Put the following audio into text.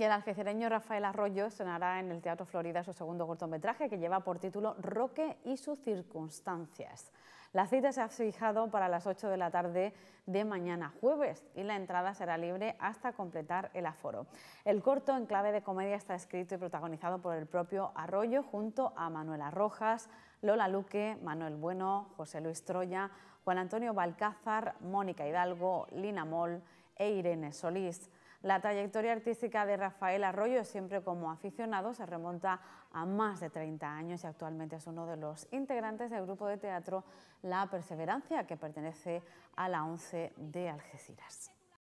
Y el algecireño Rafael Arroyo estrenará en el Teatro Florida su segundo cortometraje que lleva por título Roque y sus circunstancias. La cita se ha fijado para las 8 de la tarde de mañana jueves y la entrada será libre hasta completar el aforo. El corto en clave de comedia está escrito y protagonizado por el propio Arroyo junto a Manuela Rojas, Lola Luque, Manuel Bueno, José Luis Troya, Juan Antonio Balcázar, Mónica Hidalgo, Lina Moll e Irene Solís. La trayectoria artística de Rafael Arroyo, siempre como aficionado, se remonta a más de 30 años y actualmente es uno de los integrantes del grupo de teatro La Perseverancia, que pertenece a la 11 de Algeciras.